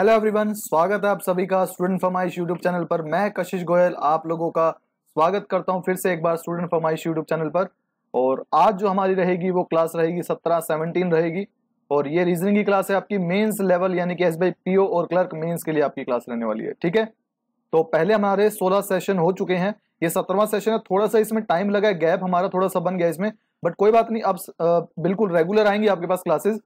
Hello everyone स्वागत है आप सभी का स्टूडेंट फरमाइश यूट्यूब चैनल पर मैं कशिश गोयल आप लोगों का स्वागत करता हूं फिर से एक बार स्टूडेंट फरमाइश यूट्यूब चैनल पर और आज जो हमारी रहेगी वो क्लास रहेगी सत्रह सेवनटीन रहेगी और ये रीजनिंग की क्लास है आपकी मेंस लेवल यानी कि एस बाई और क्लर्क मेन्स के लिए आपकी क्लास रहने वाली है ठीक है तो पहले हमारे सोलह सेशन हो चुके हैं ये सत्रहवां सेशन है थोड़ा सा इसमें टाइम लगा गैप हमारा थोड़ा सा बन गया इसमें बट कोई बात नहीं अब बिल्कुल रेगुलर आएंगी आपके पास क्लासेज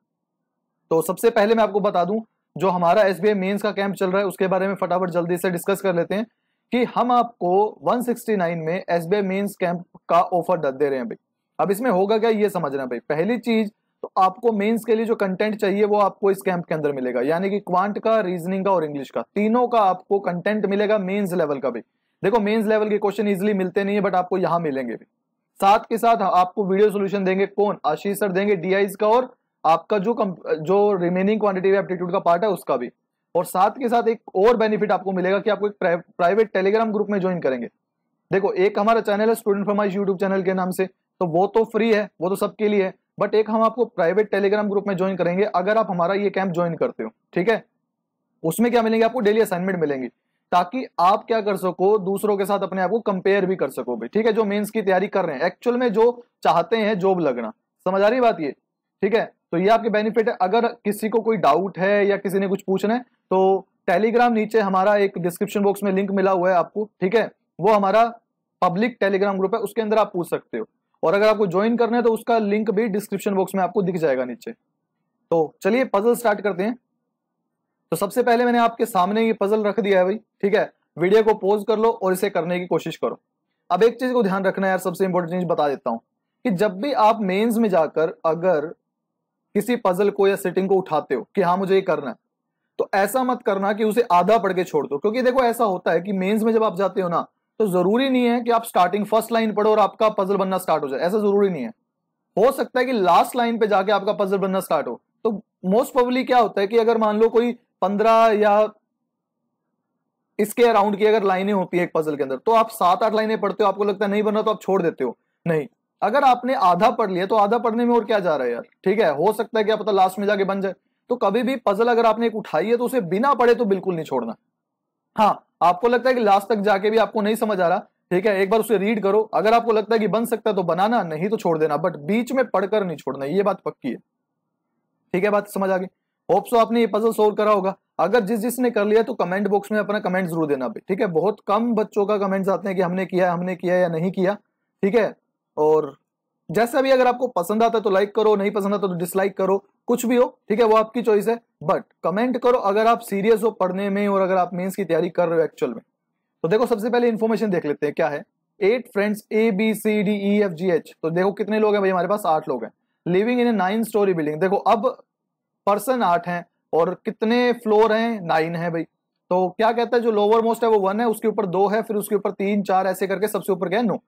तो सबसे पहले मैं आपको बता दूं जो हमारा एस बी का कैंप चल रहा है उसके बारे में फटाफट जल्दी से डिस्कस कर लेते हैं कि हम आपको 169 में एस बी मेंस कैंप का ऑफर दे रहे हैं भाई अब इसमें होगा क्या ये समझना भाई पहली चीज तो आपको मेंस के लिए जो कंटेंट चाहिए वो आपको इस कैंप के अंदर मिलेगा यानी कि क्वांट का रीजनिंग का और इंग्लिश का तीनों का आपको कंटेंट मिलेगा मेन्स लेवल का भी देखो मेन्स लेवल के क्वेश्चन इजीली मिलते नहीं है बट आपको यहाँ मिलेंगे भी साथ के साथ आपको वीडियो सोल्यूशन देंगे कौन आशीष सर देंगे डीआईज का और आपका जो कम, जो रिमेनिंग क्वांटिटेटिव एप्टीट्यूड का पार्ट है उसका भी और साथ के साथ एक और बेनिफिट आपको मिलेगा कि आपको एक प्राइवेट टेलीग्राम ग्रुप में ज्वाइन करेंगे देखो एक हमारा चैनल है स्टूडेंट फरमाइश यूट्यूब चैनल के नाम से तो वो तो फ्री है वो तो सबके लिए है बट एक हम आपको प्राइवेट टेलीग्राम ग्रुप में ज्वाइन करेंगे अगर आप हमारा ये कैंप ज्वाइन करते हो ठीक है उसमें क्या मिलेंगे आपको डेली असाइनमेंट मिलेंगी ताकि आप क्या कर सको दूसरों के साथ अपने आप को कंपेयर भी कर सको भी ठीक है जो मेंस की तैयारी कर रहे हैं एक्चुअल में जो चाहते हैं जॉब लगना समझ आ रही बात ये ठीक है तो ये आपके बेनिफिट है अगर किसी को कोई डाउट है या किसी ने कुछ पूछना है तो टेलीग्राम नीचे हमारा एक डिस्क्रिप्शन बॉक्स में लिंक मिला हुआ है आपको ठीक है वो हमारा पब्लिक टेलीग्राम ग्रुप है उसके अंदर आप पूछ सकते हो और अगर आपको ज्वाइन करना है तो उसका लिंक भी डिस्क्रिप्शन बॉक्स में आपको दिख जाएगा नीचे तो चलिए पजल स्टार्ट करते हैं तो सबसे पहले मैंने आपके सामने ये पजल रख दिया है भाई ठीक है वीडियो को पोज कर लो और इसे करने की कोशिश करो अब एक चीज को ध्यान रखना यार सबसे इंपॉर्टेंट चीज बता देता हूं कि जब भी आप मेंस में जाकर अगर किसी पजल को या सिटिंग को उठाते हो कि हाँ मुझे ये करना है तो ऐसा मत करना कि उसे आधा पढ़ के छोड़ दो क्योंकि देखो ऐसा होता है कि मेंस में जब आप जाते हो ना तो जरूरी नहीं है कि आप स्टार्टिंग फर्स्ट लाइन पढ़ो और आपका पजल बनना स्टार्ट हो जाए ऐसा जरूरी नहीं है हो सकता है कि लास्ट लाइन पे जाके आपका पजल बनना स्टार्ट हो तो मोस्ट प्रोबली क्या होता है कि अगर मान लो कोई पंद्रह या इसके अराउंड की अगर लाइनें होती है एक पजल के अंदर तो आप सात आठ लाइनें पढ़ते हो आपको लगता है नहीं बनना तो आप छोड़ देते हो नहीं अगर आपने आधा पढ़ लिया तो आधा पढ़ने में और क्या जा रहा है यार ठीक है हो सकता है क्या पता लास्ट में जाके बन जाए तो कभी भी पजल अगर आपने एक उठाई है तो उसे बिना पढ़े तो बिल्कुल नहीं छोड़ना हाँ आपको लगता है कि लास्ट तक जाके भी आपको नहीं समझ आ रहा ठीक है एक बार उसे रीड करो अगर आपको लगता है कि बन सकता है तो बनाना नहीं तो छोड़ देना बट बीच में पढ़कर नहीं छोड़ना ये बात पक्की है ठीक है बात समझ आ गई होप सो आपने ये पजल सोल्व करा होगा अगर जिस जिसने कर लिया तो कमेंट बॉक्स में अपना कमेंट जरूर देना ठीक है बहुत कम बच्चों का कमेंट्स आते हैं कि हमने किया हमने किया या नहीं किया ठीक है और जैसा भी अगर आपको पसंद आता है तो लाइक करो नहीं पसंद आता तो डिसलाइक करो कुछ भी हो ठीक है वो आपकी चॉइस है बट कमेंट करो अगर आप सीरियस हो पढ़ने में और अगर आप मेंस की तैयारी कर रहे हो एक्चुअल में तो देखो सबसे पहले इन्फॉर्मेशन देख लेते हैं क्या है eight friends A B C D E F G H तो देखो कितने लोग हैं भाई हमारे पास आठ लोग हैं living in a nine storey building देखो अब पर्सन आठ हैं और कितने फ्लोर हैं नाइन है भाई तो क्या कहता है जो लोअर मोस्ट है वो वन है उसके ऊपर दो है फिर उसके ऊपर तीन चार ऐसे करके सबसे ऊपर क्या है no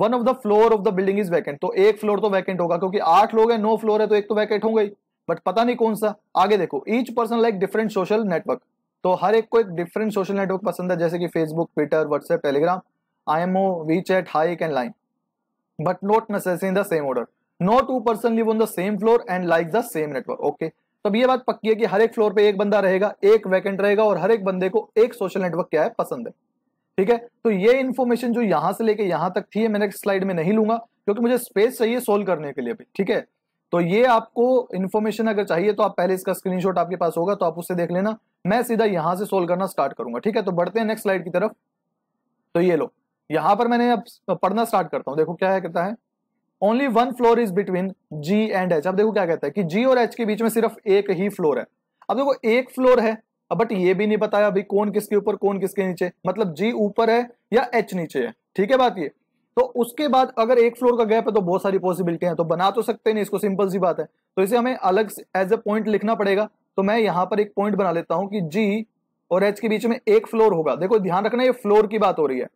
one of the floor of the building is vacant तो एक फ्लोर तो वैकेंट होगा क्योंकि आठ लोग हैं नौ फ्लोर है तो एक तो वैकेंट होगा ही बट पता नहीं कौन सा आगे देखो each person like different social network तो हर एक को एक डिफरेंट सोशल नेटवर्क पसंद है जैसे कि Facebook Twitter WhatsApp Telegram I M O WeChat Hike and Line but not ने in the same order no two person live on the same floor and like the same network okay तब ये बात पक्की है कि हर एक floor पे एक बंदा रहेगा एक वैकेंट रहेगा और हर एक बंदे को एक सोशल नेटवर्क क्या है पसंद है ठीक है तो ये इन्फॉर्मेशन जो यहां से लेके यहां तक थी मैंने स्लाइड में नहीं लूंगा क्योंकि मुझे स्पेस चाहिए सोल्व करने के लिए भी ठीक है तो ये आपको इन्फॉर्मेशन अगर चाहिए तो आप पहले इसका स्क्रीनशॉट आपके पास होगा तो आप उससे देख लेना मैं सीधा यहां से सोल्व करना स्टार्ट करूंगा ठीक है तो बढ़ते हैं नेक्स्ट स्लाइड की तरफ तो ये लो यहां पर मैंने अब पढ़ना स्टार्ट करता हूं देखो क्या है कहता है only one floor is between G and H अब देखो क्या कहता है कि जी और एच के बीच में सिर्फ एक ही फ्लोर है अब देखो एक फ्लोर है बट ये भी नहीं बताया अभी कौन किसके ऊपर कौन किसके नीचे मतलब जी ऊपर है या एच नीचे है ठीक है बात ये तो उसके बाद अगर एक फ्लोर का गैप है तो बहुत सारी पॉसिबिलिटी है तो बना तो सकते नहीं इसको सिंपल सी बात है तो इसे हमें अलग एज ए पॉइंट लिखना पड़ेगा तो मैं यहां पर एक पॉइंट बना लेता हूं कि जी और एच के बीच में एक फ्लोर होगा देखो ध्यान रखना ये फ्लोर की बात हो रही है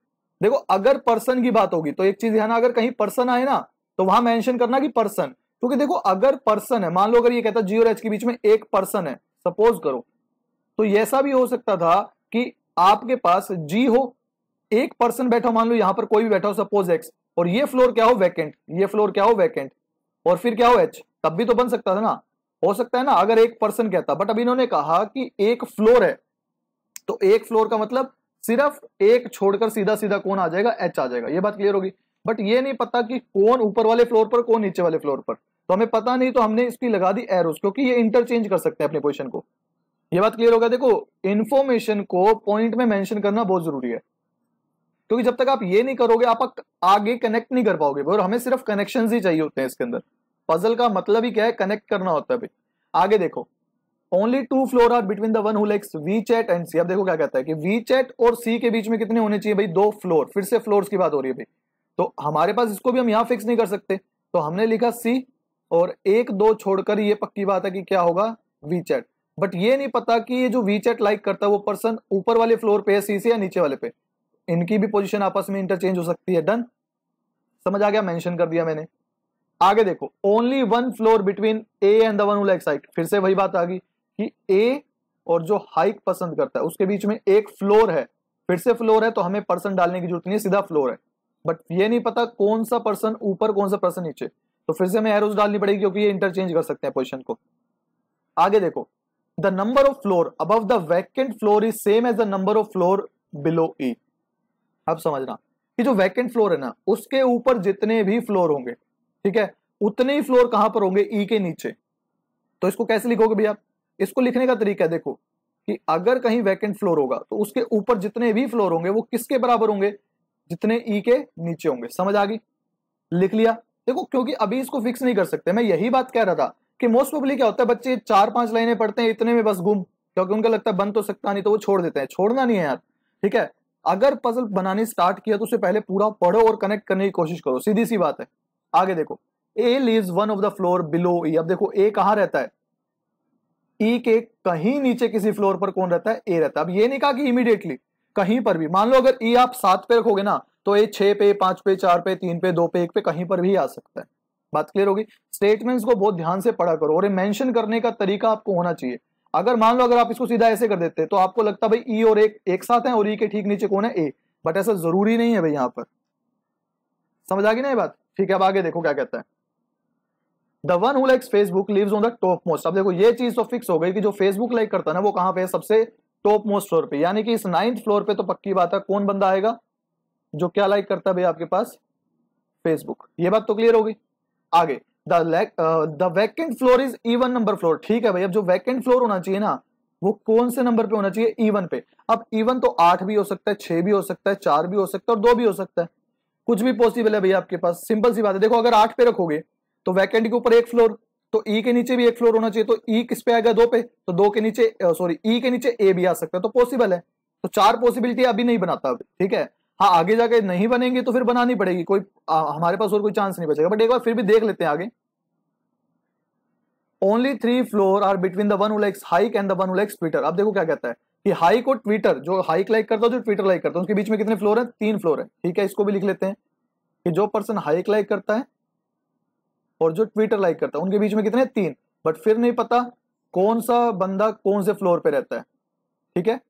देखो अगर पर्सन की बात होगी तो एक चीज ध्यान अगर कहीं पर्सन आए ना तो वहां मेंशन करना कि पर्सन क्योंकि देखो अगर पर्सन है मान लो अगर ये कहता जी और एच के बीच में एक पर्सन है सपोज करो तो ऐसा भी हो सकता था कि आपके पास जी हो एक पर्सन बैठा मान लो यहां पर कोई भी बैठा हो सपोज एक्स और ये फ्लोर क्या हो वैकेंट ये फ्लोर क्या हो वैकेंट और फिर क्या हो एच तब भी तो बन सकता था ना हो सकता है ना अगर एक पर्सन कहता बट अब इन्होंने कहा कि एक फ्लोर है तो एक फ्लोर का मतलब सिर्फ एक छोड़कर सीधा सीधा कौन आ जाएगा एच आ जाएगा ये बात क्लियर होगी बट ये नहीं पता कि कौन ऊपर वाले फ्लोर पर कौन नीचे वाले फ्लोर पर तो हमें पता नहीं तो हमने इसकी लगा दी एरोस क्योंकि ये इंटरचेंज कर सकते हैं अपने पोजिशन को ये बात क्लियर हो गया देखो इन्फॉर्मेशन को पॉइंट में मेंशन करना बहुत जरूरी है क्योंकि जब तक आप ये नहीं करोगे आप आगे कनेक्ट नहीं कर पाओगे और हमें सिर्फ कनेक्शन ही चाहिए होते हैं इसके अंदर पजल का मतलब ही क्या है कनेक्ट करना होता है आगे देखो only two floor are between the one who WeChat and C अब देखो क्या कहता है कि वी चैट और सी के बीच में कितने होने चाहिए भाई दो फ्लोर फिर से फ्लोर की बात हो रही है भाई तो हमारे पास इसको भी हम यहाँ फिक्स नहीं कर सकते तो हमने लिखा सी और एक दो छोड़कर ये पक्की बात है कि क्या होगा वी चैट बट ये नहीं पता कि ये जो वी चैट लाइक करता है वो पर्सन ऊपर वाले फ्लोर पे है सी से या नीचे वाले पे इनकी भी पोजीशन आपस में इंटरचेंज हो सकती है डन समझ आ गया मेंशन कर दिया मैंने आगे देखो only one floor between A and the one like site फिर से वही बात आ गई कि ए और जो हाइक पसंद करता है उसके बीच में एक फ्लोर है फिर से फ्लोर है तो हमें पर्सन डालने की जरूरत नहीं है सीधा फ्लोर है बट ये नहीं पता कौन सा पर्सन ऊपर कौन सा पर्सन नीचे तो फिर से हमें एरोज डालनी पड़ेगी क्योंकि ये इंटरचेंज कर सकते हैं पोजिशन को आगे देखो the number of floor above the vacant floor is same as the number of floor below E. अब समझना कि जो वैकेंट फ्लोर है ना उसके ऊपर जितने भी फ्लोर होंगे ठीक है उतने ही फ्लोर कहां पर होंगे ई e के नीचे तो इसको कैसे लिखोगे भैया इसको लिखने का तरीका है देखो कि अगर कहीं वैकेंट फ्लोर होगा तो उसके ऊपर जितने भी फ्लोर होंगे वो किसके बराबर होंगे जितने ई e के नीचे होंगे समझ आ गई लिख लिया देखो क्योंकि अभी इसको फिक्स नहीं कर सकते मैं यही बात कह रहा था कि मोस्ट पब्लिक क्या होता है बच्चे चार पांच लाइनें पढ़ते हैं इतने में बस गुम क्योंकि उनका लगता है बन तो सकता नहीं तो वो छोड़ देते हैं छोड़ना नहीं है यार ठीक है अगर पजल बनाने स्टार्ट किया तो उसे पहले पूरा पढ़ो और कनेक्ट करने की कोशिश करो सीधी सी बात है आगे देखो A live one of the floor below E अब देखो ए कहां रहता है ई e के कहीं नीचे किसी फ्लोर पर कौन रहता है ए रहता है अब ये नहीं कहा कि इमीडिएटली कहीं पर भी मान लो अगर ई e आप सात पे रखोगे ना तो ए छह पे पांच पे चार पे तीन पे दो पे एक पे कहीं पर भी आ सकता है बात क्लियर होगी स्टेटमेंट्स को बहुत ध्यान से पढ़ा करो और मेंशन करने का तरीका आपको होना चाहिए अगर मान लो अगर आप इसको सीधा ऐसे कर देते तो आपको लगता भाई ई e और एक एक साथ है और ई e के ठीक नीचे कौन है ए बट ऐसा जरूरी नहीं है भाई यहाँ पर समझ आ गई ना ये बात ठीक है अब आगे देखो क्या कहता है the one likes Facebook live on the topmost अब देखो ये चीज तो फिक्स हो गई कि जो फेसबुक लाइक करता है ना वो कहां पे है सबसे टॉप मोस्ट फ्लोर पे यानी कि इस नाइन्थ फ्लोर पे तो पक्की बात है कौन बंदा आएगा जो क्या लाइक करता है भाई आपके पास फेसबुक ये बात तो क्लियर होगी आगे the vacant floor is even number floor ठीक है भाई अब जो वैकेंट फ्लोर होना चाहिए ना वो कौन से नंबर पे होना चाहिए इवन पे अब इवन तो आठ भी हो सकता है छह भी हो सकता है चार भी हो सकता है और दो भी हो सकता है कुछ भी पॉसिबल है भैया आपके पास सिंपल सी बात है देखो अगर आठ पे रखोगे तो वैकेंट के ऊपर एक फ्लोर तो ई e के नीचे भी एक फ्लोर होना चाहिए तो ई e किस पे आएगा दो पे तो दो के नीचे सॉरी ई e के नीचे ए भी आ सकता है तो पॉसिबल है तो चार पॉसिबिलिटी अभी नहीं बनाता ठीक है हाँ आगे जाके नहीं बनेंगे तो फिर बनानी पड़ेगी कोई आ, हमारे पास और कोई चांस नहीं बचेगा बट एक बार फिर भी देख लेते हैं आगे only three floor are between the one who likes Hike and the one who likes Twitter अब देखो क्या कहता है कि हाइक और ट्विटर जो हाइक लाइक करता है जो ट्विटर लाइक करता है उसके बीच में कितने फ्लोर है तीन फ्लोर है ठीक है इसको भी लिख लेते हैं कि जो पर्सन हाइक लाइक करता है और जो ट्विटर लाइक करता है उनके बीच में कितने तीन बट फिर नहीं पता कौन सा बंदा कौन से फ्लोर पे रहता है ठीक है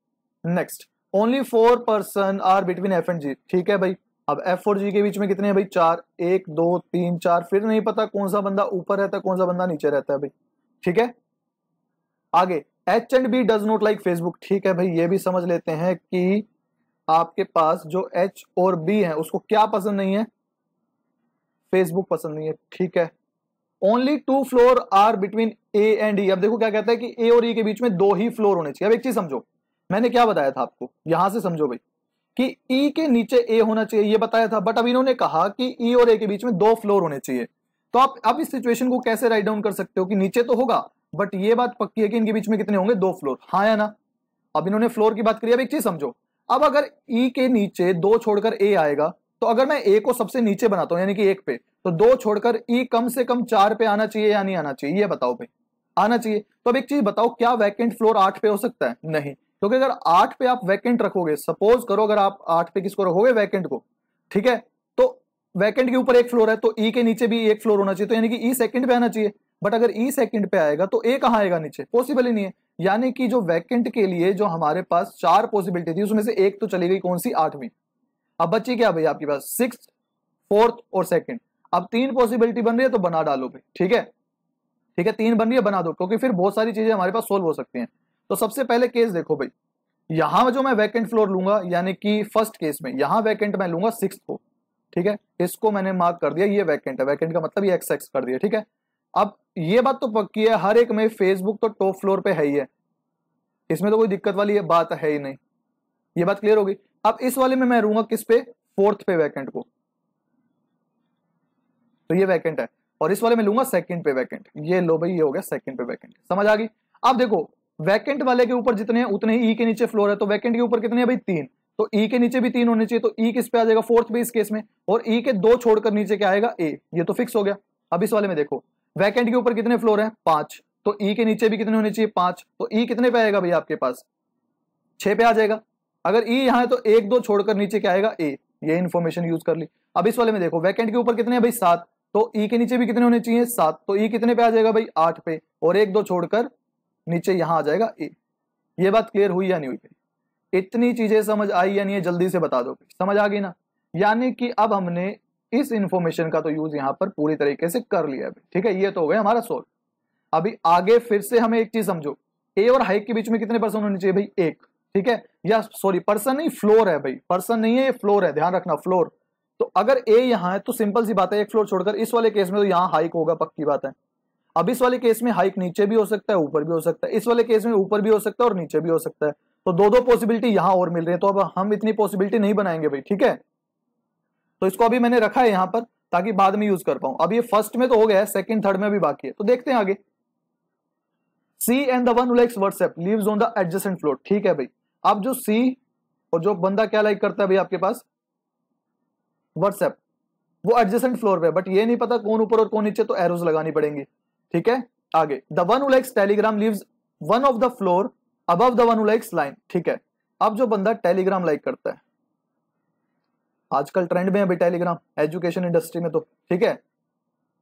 next only four person are between F and G ठीक है भाई अब एफ और जी के बीच में कितने हैं भाई चार एक दो तीन चार फिर नहीं पता कौन सा बंदा ऊपर रहता है कौन सा बंदा नीचे रहता है भाई ठीक है आगे H and B does not like Facebook ठीक है भाई ये भी समझ लेते हैं कि आपके पास जो एच और बी है उसको क्या पसंद नहीं है फेसबुक पसंद नहीं है ठीक है only two floor are between A and E अब देखो क्या कहता है कि ए और ई e के बीच में दो ही फ्लोर होने चाहिए अब एक चीज समझो मैंने क्या बताया था आपको यहां से समझो भाई कि ई e के नीचे ए होना चाहिए ये बताया था बट अब इन्होंने कहा कि ई e और ए के बीच में दो फ्लोर होने चाहिए तो आप अब इस सिचुएशन को कैसे राइट डाउन कर सकते हो कि नीचे तो होगा बट ये बात पक्की है कि इनके बीच में कितने होंगे दो फ्लोर हाँ या ना अब इन्होंने फ्लोर की बात करी अब एक चीज समझो अब अगर ई e के नीचे दो छोड़कर ए आएगा तो अगर मैं ए को सबसे नीचे बनाता हूं यानी कि एक पे तो दो छोड़कर ई e कम से कम चार पे आना चाहिए या नहीं आना चाहिए ये बताओ भाई आना चाहिए तो अब एक चीज बताओ क्या वैकेंट फ्लोर आठ पे हो सकता है नहीं क्योंकि अगर आठ पे आप वैकेंट रखोगे सपोज करो अगर आप आठ पे किसको रखोगे वैकेंट को ठीक है तो वैकेंट के ऊपर एक फ्लोर है तो ई e के नीचे भी एक फ्लोर होना चाहिए तो यानी कि ई e सेकंड पे आना चाहिए बट अगर ई e सेकंड पे आएगा तो ए कहाँ आएगा नीचे पॉसिबल ही नहीं है यानी कि जो वैकेंट के लिए जो हमारे पास चार पॉसिबिलिटी थी उसमें से एक तो चली गई कौन सी आठवीं अब बच्ची क्या भाई आपके पास सिक्स फोर्थ और सेकेंड अब तीन पॉसिबिलिटी बन रही है तो बना डालो भाई ठीक है ठीक है तीन बन रही है बना दो क्योंकि फिर बहुत सारी चीजें हमारे पास सोल्व हो सकती हैं तो सबसे पहले केस देखो भाई यहां जो मैं वैकेंट फ्लोर लूंगा यानी कि फर्स्ट केस में यहां वैकेंट मैं लूंगा सिक्स को ठीक है इसको मैंने मार्क कर दिया ये वैकेंट है वैकेंट का मतलब ये एक्स एक्स कर दिया ठीक है अब ये बात तो पक्की है हर एक में फेसबुक तो टॉप फ्लोर पे है ही है इसमें तो कोई दिक्कत वाली ये बात है ही नहीं ये बात क्लियर होगी अब इस वाले में मैं रूंगा किस पे फोर्थ पे वैकेंट को तो ये वैकेंट है और इस वाले में लूंगा सेकंड पे वैकेंट ये लो भाई ये हो गया सेकंड पे वैकेंट समझ आ गई अब देखो वैकेंट वाले के ऊपर जितने हैं उतने ई e के नीचे फ्लोर है तो वैकेंट के ऊपर कितने हैं भाई तीन तो ई e के नीचे भी तीन होने चाहिए तो ई e किस पे आ जाएगा फोर्थ पे इस केस में और ई के दो छोड़कर नीचे क्या आएगा ए ये तो फिक्स हो गया अब इस वाले में देखो वैकेंट के ऊपर कितने फ्लोर है पांच तो ई के नीचे भी कितने होने चाहिए पांच तो ई कितने पे आएगा भैया आपके पास छह पे आ जाएगा अगर ई यहां है तो एक दो छोड़कर नीचे क्या आएगा ए ये इन्फॉर्मेशन यूज कर ली अब इस वाले में देखो वैकेंट के ऊपर कितने हैं भाई सात तो ई के नीचे भी कितने होने चाहिए सात तो ई कितने पे आ जाएगा भाई आठ पे और एक दो छोड़कर नीचे यहां आ जाएगा ए ये बात क्लियर हुई या नहीं हुई इतनी चीजें समझ आई या नहीं है जल्दी से बता दो समझ आ गई ना यानी कि अब हमने इस इंफॉर्मेशन का तो यूज यहाँ पर पूरी तरीके से कर लिया अभी ठीक है ये तो हो गया हमारा सोल्व अभी आगे फिर से हमें एक चीज समझो ए और हाइक के बीच में कितने पर्सन होने चाहिए भाई एक ठीक है या सॉरी पर्सन नहीं फ्लोर है भाई पर्सन नहीं है ये फ्लोर है ध्यान रखना फ्लोर तो अगर ए यहाँ है तो सिंपल सी बात है एक फ्लोर छोड़कर इस वाले केस में तो यहाँ हाइक होगा पक्की बात है अब इस वाले केस में हाइक नीचे भी हो सकता है ऊपर भी हो सकता है इस वाले केस में ऊपर भी हो सकता है और नीचे भी हो सकता है तो दो दो पॉसिबिलिटी यहां और मिल रही है तो अब हम इतनी पॉसिबिलिटी नहीं बनाएंगे भाई ठीक है तो इसको अभी मैंने रखा है यहां पर ताकि बाद में यूज कर पाऊं अब ये फर्स्ट में तो हो गया है सेकंड थर्ड में भी बाकी है तो देखते हैं आगे C and the one likes WhatsApp lives on the adjacent floor ठीक है भाई अब जो सी और जो बंदा क्या लाइक करता है भाई आपके पास व्हाट्सएप वो एडजस्टेंट फ्लोर पे बट ये नहीं पता कौन ऊपर और कौन नीचे तो एरोज लगानी पड़ेंगी ठीक है आगे the one who likes Telegram lives one of the floor अब the one who likes Line ठीक है अब जो बंदा टेलीग्राम लाइक करता है आजकल ट्रेंड में अभी टेलीग्राम एजुकेशन इंडस्ट्री में तो ठीक है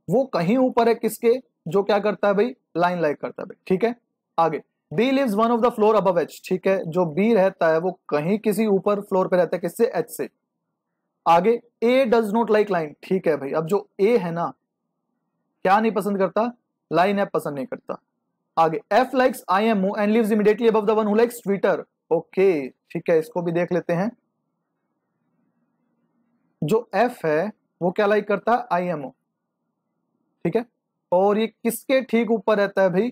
वो कहीं ऊपर है किसके जो क्या करता है भाई लाइन लाइक करता है भाई ठीक है आगे B lives one of the floor अब एच ठीक है जो बी रहता है वो कहीं किसी ऊपर फ्लोर पे रहता है किससे एच से आगे A does not like Line ठीक है भाई अब जो ए है ना क्या नहीं पसंद करता लाइन है पसंद नहीं करता आगे F likes I M and lives immediately above the one who likes Twitter okay ठीक है इसको भी देख लेते हैं जो एफ है वो क्या लाइक करता है आई एम ओ ठीक है और ये किसके ठीक ऊपर रहता है भाई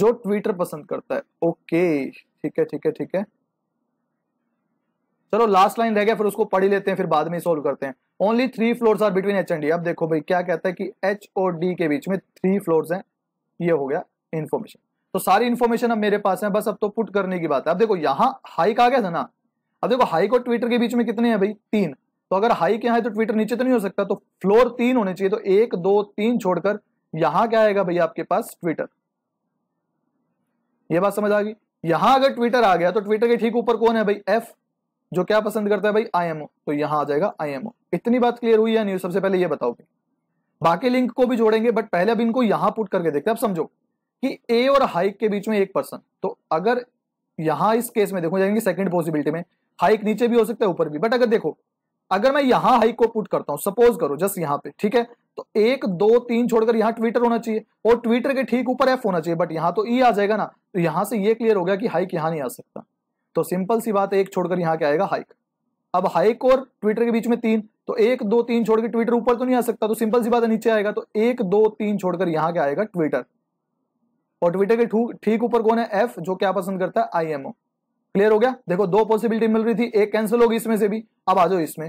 जो ट्विटर पसंद करता है ओके ठीक है ठीक है ठीक है चलो लास्ट लाइन रह गया फिर उसको पढ़ ही लेते हैं फिर बाद में सोल्व करते हैं only three floor are between H and D अब देखो भाई क्या कहता है कि एच और डी के बीच में थ्री फ्लोर हैं ये हो गया इन्फॉर्मेशन तो सारी इन्फॉर्मेशन अब मेरे पास है बस अब तो पुट करने की बात है अब देखो यहाँ हाइक आ गया था ना अब देखो हाइक और ट्विटर के बीच में कितने हैं भाई तीन तो अगर हाई क्या है तो ट्विटर नीचे तो नहीं हो सकता तो फ्लोर तीन होने चाहिए तो एक दो तीन छोड़कर यहां क्या आएगा भैया आपके पास ट्विटर ये बात समझ आ गई यहां अगर ट्विटर आ गया तो ट्विटर के ठीक ऊपर कौन है भाई एफ जो क्या पसंद करता है भाई आईएमओ तो यहां आ जाएगा आईएमओ इतनी बात क्लियर हुई या नहीं सबसे पहले ये बताओ बाकी लिंक को भी जोड़ेंगे बट पहले अब इनको यहां पुट करके देखते हैं अब समझो कि ए और हाइक के बीच में एक पर्सन तो अगर यहां इस केस में देखो जाएंगे सेकंड पॉसिबिलिटी में हाइक नीचे भी हो सकता है ऊपर भी बट अगर देखो अगर मैं यहां हाइक को पुट करता हूं सपोज करो जस्ट यहां पे ठीक है तो एक दो तीन छोड़कर यहां ट्विटर होना चाहिए और ट्विटर के ठीक ऊपर एफ होना चाहिए बट यहां तो ई e आ जाएगा ना तो यहां से ये क्लियर हो गया कि हाइक यहां नहीं आ सकता तो सिंपल सी बात है एक छोड़कर यहाँ क्या आएगा हाइक अब हाइक और ट्विटर के बीच में तीन तो एक दो तीन छोड़कर ट्विटर ऊपर तो नहीं आ सकता तो सिंपल सी बात है नीचे आएगा तो एक दो तीन छोड़कर यहाँ क्या आएगा ट्विटर और ट्विटर के ठीक ऊपर कौन है एफ जो क्या पसंद करता है आई क्लियर हो गया देखो दो पॉसिबिलिटी मिल रही थी एक कैंसिल होगी इसमें से भी अब आ जाओ इसमें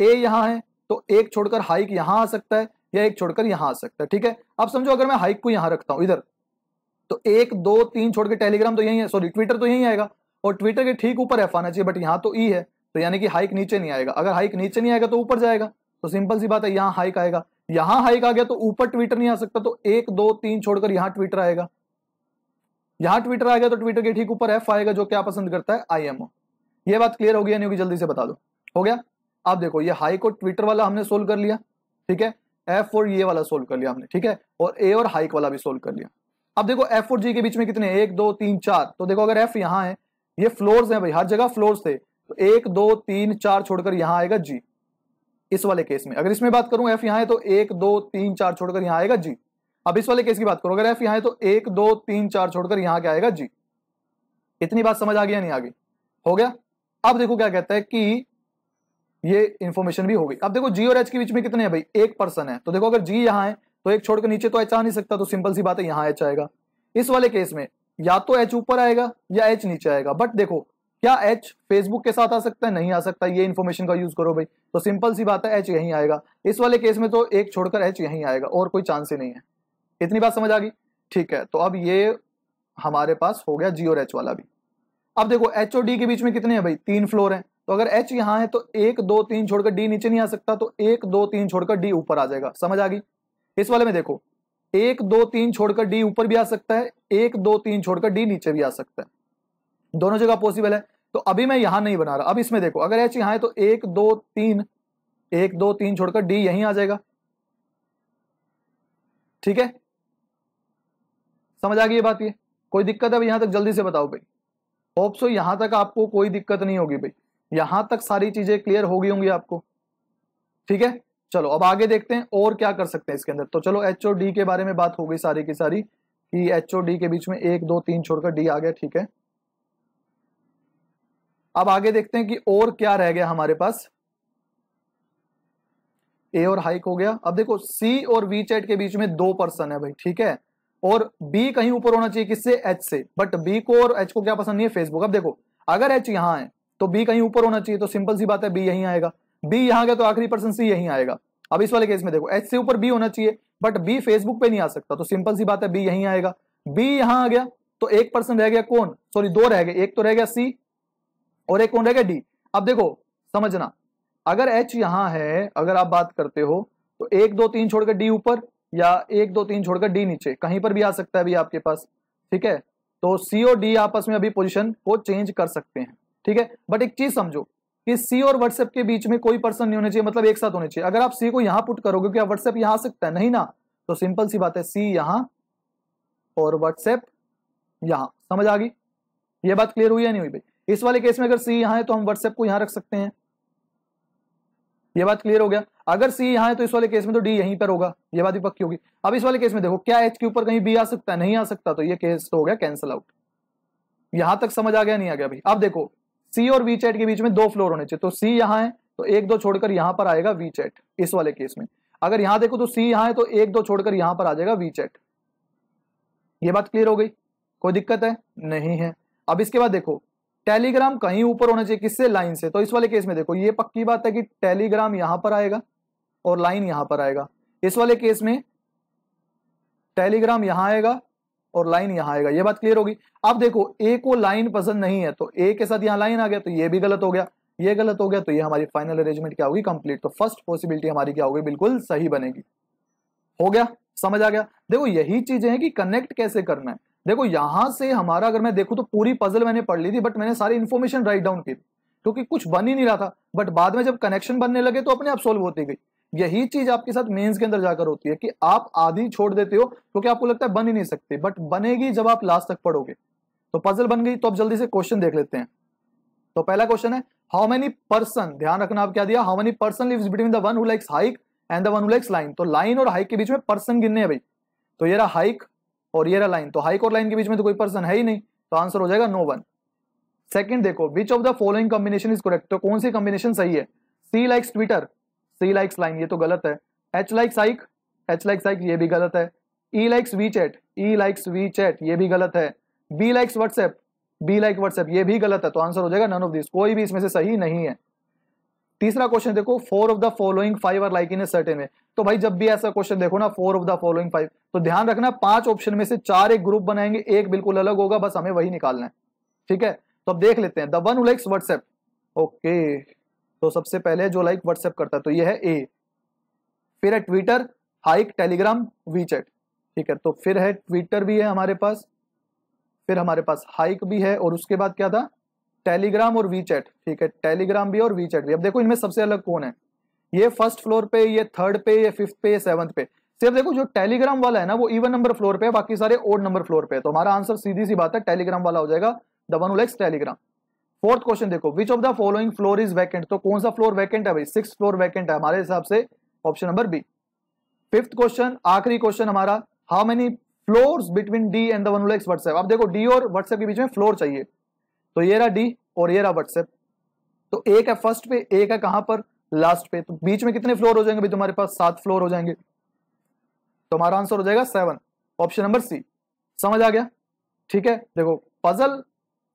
ए यहाँ है तो एक छोड़कर हाइक यहां आ सकता है या एक छोड़कर यहां आ सकता है ठीक है अब समझो अगर मैं हाइक को यहां रखता हूं इधर तो एक दो तीन छोड़कर टेलीग्राम तो यही है सॉरी ट्विटर तो यही आएगा और ट्विटर के ठीक ऊपर एफ आना चाहिए बट यहाँ तो ई e है तो यानी कि हाइक नीचे नहीं आएगा अगर हाइक नीचे नहीं आएगा तो ऊपर जाएगा तो सिंपल सी बात है यहाँ हाइक आएगा यहाँ हाइक आ गया तो ऊपर ट्विटर नहीं आ सकता तो एक दो तीन छोड़कर यहाँ ट्विटर आएगा यहाँ ट्विटर आएगा तो ट्विटर के ठीक ऊपर एफ आएगा जो क्या पसंद करता है आई ये बात क्लियर होगी यानी होगी जल्दी से बता दो हो गया आप देखो ये हाई को ट्विटर वाला हमने सोल्व कर लिया ठीक है एफ और ये वाला सोल्व कर लिया हमने ठीक है और ए और हाइक वाला भी सोल्व कर लिया अब देखो एफ और जी के बीच में कितने एक दो तीन चार तो देखो अगर एफ यहाँ है ये फ्लोर्स हैं भाई हर जगह फ्लोर्स थे तो एक दो तीन चार छोड़कर यहां आएगा जी इस वाले केस में अगर इसमें बात करूं एफ यहां है तो एक दो तीन चार छोड़कर यहां आएगा जी अब इस वाले केस की बात करूं अगर एफ यहां है तो एक दो तीन चार छोड़कर यहां क्या आएगा जी इतनी बात समझ आ गया नहीं आ गई हो गया अब देखो क्या कहता है कि ये इंफॉर्मेशन भी हो गई अब देखो जी और एच के बीच में कितने हैं भाई एक पर्सन है तो देखो अगर जी यहां है तो एक छोड़कर नीचे तो एच आ नहीं सकता तो सिंपल सी बात है यहां एच आएगा इस वाले केस में या तो एच ऊपर आएगा या एच नीचे आएगा बट देखो क्या एच फेसबुक के साथ आ सकता है नहीं आ सकता ये इन्फॉर्मेशन का यूज करो भाई तो सिंपल सी बात है एच यहीं आएगा इस वाले केस में तो एक छोड़कर एच यहीं आएगा और कोई चांस ही नहीं है इतनी बात समझ आ गई ठीक है तो अब ये हमारे पास हो गया जी और एच वाला भी अब देखो एच और डी के बीच में कितने हैं भाई तीन फ्लोर हैं तो अगर एच यहाँ है तो एक दो तीन छोड़कर डी नीचे नहीं आ सकता तो एक दो तीन छोड़कर डी ऊपर आ जाएगा समझ आ गई इस वाले में देखो एक दो तीन छोड़कर डी ऊपर भी आ सकता है एक दो तीन छोड़कर डी नीचे भी आ सकता है दोनों जगह पॉसिबल है तो अभी मैं यहां नहीं बना रहा अब इसमें देखो अगर एच यहां है तो एक दो तीन एक दो तीन छोड़कर डी यहीं आ जाएगा ठीक है समझ आ गई बात ये कोई दिक्कत है यहां तक जल्दी से बताओ भाई होप सो यहां तक आपको कोई दिक्कत नहीं होगी भाई यहां तक सारी चीजें क्लियर हो गई होंगी आपको ठीक है चलो अब आगे देखते हैं और क्या कर सकते हैं इसके अंदर तो चलो एच ओ डी के बारे में बात हो गई सारी की सारी कि एच ओ डी के बीच में एक दो तीन छोड़कर डी आ गया ठीक है अब आगे देखते हैं कि और क्या रह गया हमारे पास ए और हाइक हो गया अब देखो सी और वी चैट के बीच में दो पर्सन है भाई ठीक है और बी कहीं ऊपर होना चाहिए किससे एच से बट बी को और एच को क्या पसंद नहीं है फेसबुक अब देखो अगर एच यहां है तो बी कहीं ऊपर होना चाहिए तो सिंपल सी बात है बी यहीं आएगा बी यहां गया तो आखिरी पर्सन सी यहीं आएगा अब इस वाले केस में देखो एच से ऊपर बी होना चाहिए बट बी फेसबुक पे नहीं आ सकता तो सिंपल सी बात है बी यहीं आएगा बी यहाँ आ गया तो एक पर्सन रह गया कौन सॉरी दो रह गए एक तो रह गया सी और एक कौन रह गया डी अब देखो समझना अगर एच यहाँ है अगर आप बात करते हो तो एक दो तीन छोड़कर डी ऊपर या एक दो तीन छोड़कर डी नीचे कहीं पर भी आ सकता है अभी आपके पास ठीक है तो सी और डी आपस में अभी पोजिशन को चेंज कर सकते हैं ठीक है बट एक चीज समझो कि सी और व्हाट्सएप के बीच में कोई पर्सन नहीं होने चाहिए मतलब एक साथ होने चाहिए अगर आप सी को यहां पुट करोगे क्या व्हाट्सएप यहां आ सकता है नहीं ना तो सिंपल सी बात है सी यहां और व्हाट्सएप यहां समझ आ गई ये बात क्लियर हुई या नहीं हुई भाई इस वाले केस में अगर सी यहां है तो हम व्हाट्सएप को यहां रख सकते हैं ये बात क्लियर हो गया अगर सी यहां है तो इस वाले केस में तो डी यहीं पर होगा ये बात भी पक्की होगी अब इस वाले केस में देखो क्या एच के ऊपर कहीं बी आ सकता है नहीं आ सकता तो ये केस तो हो गया कैंसिल आउट यहां तक समझ आ गया नहीं आ गया भाई अब देखो सी और वी चैट के बीच में दो फ्लोर होने चाहिए तो सी यहां है तो एक दो छोड़कर यहां पर आएगा वी चैट इस वाले केस में अगर यहां देखो तो सी यहां है तो एक दो छोड़कर यहां पर आ जाएगा वी चैट ये बात क्लियर हो गई कोई दिक्कत है नहीं है अब इसके बाद देखो टेलीग्राम कहीं ऊपर होना चाहिए किससे लाइन से तो इस वाले केस में देखो ये पक्की बात है कि टेलीग्राम यहां पर आएगा और लाइन यहां पर आएगा इस वाले केस में टेलीग्राम यहां आएगा और लाइन यहां आएगा ये बात क्लियर होगी अब देखो ए को लाइन पसंद नहीं है तो ए के साथ यहां लाइन आ गया तो ये भी गलत हो गया ये गलत हो गया तो ये हमारी फाइनल अरेंजमेंट क्या होगी कंप्लीट तो फर्स्ट पॉसिबिलिटी हमारी क्या होगी बिल्कुल सही बनेगी हो गया समझ आ गया देखो यही चीजें हैं कि कनेक्ट कैसे करना है देखो यहां से हमारा अगर मैं देखूं तो पूरी पजल मैंने पढ़ ली थी बट मैंने सारी इन्फॉर्मेशन राइट डाउन की थी क्योंकि कुछ बन ही नहीं रहा था बट बाद में जब कनेक्शन बनने लगे तो अपने आप सोल्व होती गई यही चीज आपके साथ मेंस के अंदर जाकर होती है कि आप आधी छोड़ देते हो क्योंकि आपको लगता है बन ही नहीं सकते बट बनेगी जब आप लास्ट तक पढ़ोगे तो पजल बन गई तो आप जल्दी से क्वेश्चन देख लेते हैं तो पहला क्वेश्चन है हाउ मेनी पर्सन ध्यान रखना आप क्या दिया how many person live between the one likes Hike and the one likes Line तो लाइन और हाइक के बीच में पर्सन गिनने हैं भाई तो ये रहा हाइक और ये रहा लाइन तो हाइक और लाइन के बीच में तो कोई पर्सन है ही नहीं तो आंसर हो जाएगा नो वन सेकंड देखो which of the following combination is correct तो कौन सी कॉम्बिनेशन सही है C likes Twitter C like slime ये तो गलत है H like Hike H like Hike ये भी गलत है E likes WeChat E likes WeChat ये भी गलत है B likes WhatsApp B like WhatsApp ये भी गलत है तो आंसर हो जाएगा नन ऑफ दिस कोई भी इसमें से सही नहीं है तीसरा क्वेश्चन देखो four of the following five are like in a certain way तो भाई जब भी ऐसा क्वेश्चन देखो ना four of the following five तो ध्यान रखना पांच ऑप्शन में से चार एक ग्रुप बनाएंगे एक बिल्कुल अलग होगा बस हमें वही निकालना है ठीक है तो अब देख लेते हैं the one likes WhatsApp okay तो सबसे पहले जो लाइक व्हाट्सएप करता है तो ये है ए फिर है ट्विटर हाइक टेलीग्राम वीचैट ठीक है तो फिर है ट्विटर भी है हमारे पास फिर हमारे पास हाइक भी है और उसके बाद क्या था टेलीग्राम और वीचैट ठीक है टेलीग्राम भी और वीचैट भी अब देखो इनमें सबसे अलग कौन है ये फर्स्ट फ्लोर पे ये थर्ड पे ये फिफ्थ पे ये सेवंथ पे सिर्फ देखो जो टेलीग्राम वाला है ना वो इवन नंबर फ्लोर पे है बाकी सारे ओड नंबर फ्लोर पे है तो हमारा आंसर सीधी सी बात है टेलीग्राम वाला हो जाएगा the one likes Telegram fourth question देखो which of the following floor is vacant तो कौन सा फ्लोर वैकेंट है भाई सिक्स फ्लोर वैकेंट है हमारे हिसाब से option number B fifth question आखिरी क्वेश्चन हमारा how many floor between D and one likes WhatsApp आप देखो डी और व्हाट्सएप के बीच में फ्लोर चाहिए तो ये रहा डी और ये रहा व्हाट्सएप तो एक है फर्स्ट पे एक है कहां पर लास्ट पे तो बीच में कितने फ्लोर हो जाएंगे भाई तुम्हारे पास सात फ्लोर हो जाएंगे तो हमारा आंसर हो जाएगा सेवन ऑप्शन नंबर सी समझ आ गया ठीक है देखो पजल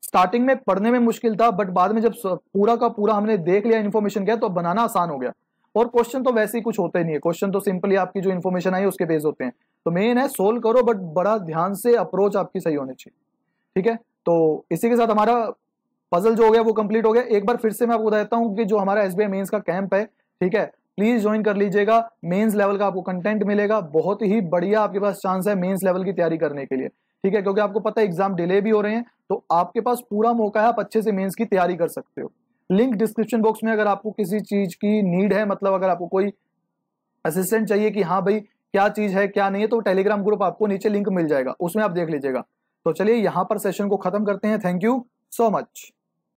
स्टार्टिंग में पढ़ने में मुश्किल था बट बाद में जब पूरा का पूरा हमने देख लिया इन्फॉर्मेशन क्या तो बनाना आसान हो गया और क्वेश्चन तो वैसे ही कुछ होते नहीं है क्वेश्चन तो सिंपली आपकी जो इन्फॉर्मेशन आई उसके बेस होते हैं तो मेन है सोल्व करो बट बड़ा ध्यान से अप्रोच आपकी सही होनी चाहिए ठीक है तो इसी के साथ हमारा पजल जो हो गया वो कंप्लीट हो गया एक बार फिर से मैं आपको बता देता हूँ कि जो हमारा एस बी का कैंप है ठीक है प्लीज ज्वाइन कर लीजिएगा मेन्स लेवल का आपको कंटेंट मिलेगा बहुत ही बढ़िया आपके पास चांस है मेन्स लेवल की तैयारी करने के लिए ठीक है क्योंकि आपको पता है एग्जाम डिले भी हो रहे हैं तो आपके पास पूरा मौका है आप अच्छे से मेन्स की तैयारी कर सकते हो लिंक डिस्क्रिप्शन बॉक्स में अगर आपको किसी चीज की नीड है मतलब अगर आपको कोई असिस्टेंट चाहिए कि हाँ भाई क्या चीज है क्या नहीं है तो टेलीग्राम ग्रुप आपको नीचे लिंक मिल जाएगा उसमें आप देख लीजिएगा तो चलिए यहाँ पर सेशन को खत्म करते हैं थैंक यू सो मच